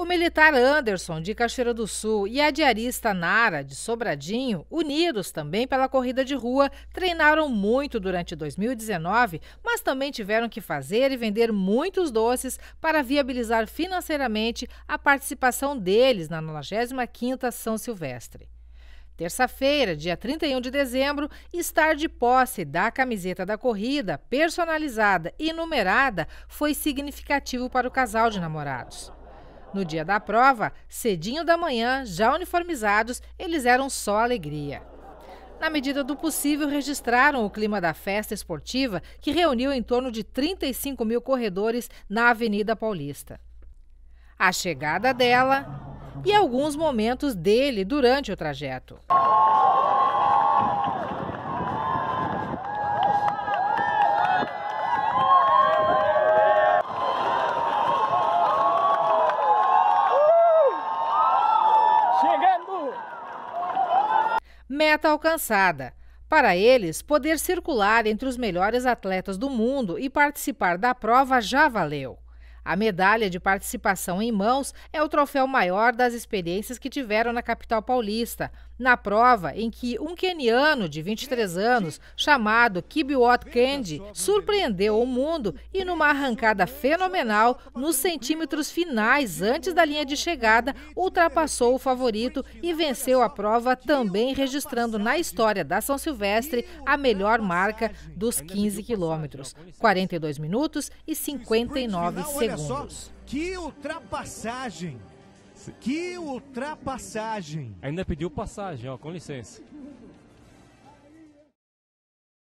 O militar Anderson, de Cachoeira do Sul, e a diarista Nara, de Sobradinho, unidos também pela corrida de rua, treinaram muito durante 2019, mas também tiveram que fazer e vender muitos doces para viabilizar financeiramente a participação deles na 95ª São Silvestre. Terça-feira, dia 31 de dezembro, estar de posse da camiseta da corrida, personalizada e numerada, foi significativo para o casal de namorados. No dia da prova, cedinho da manhã, já uniformizados, eles eram só alegria. Na medida do possível, registraram o clima da festa esportiva, que reuniu em torno de 35 mil corredores na Avenida Paulista. A chegada dela e alguns momentos dele durante o trajeto. Meta alcançada. Para eles, poder circular entre os melhores atletas do mundo e participar da prova já valeu. A medalha de participação em mãos é o troféu maior das experiências que tiveram na capital paulista, na prova em que um queniano de 23 anos, chamado Kibiwot Kendi, surpreendeu o mundo e, numa arrancada fenomenal, nos centímetros finais antes da linha de chegada, ultrapassou o favorito e venceu a prova, também registrando na história da São Silvestre a melhor marca dos 15 quilômetros, 42 minutos e 59 segundos só, que ultrapassagem! Que ultrapassagem! Ainda pediu passagem, ó, com licença.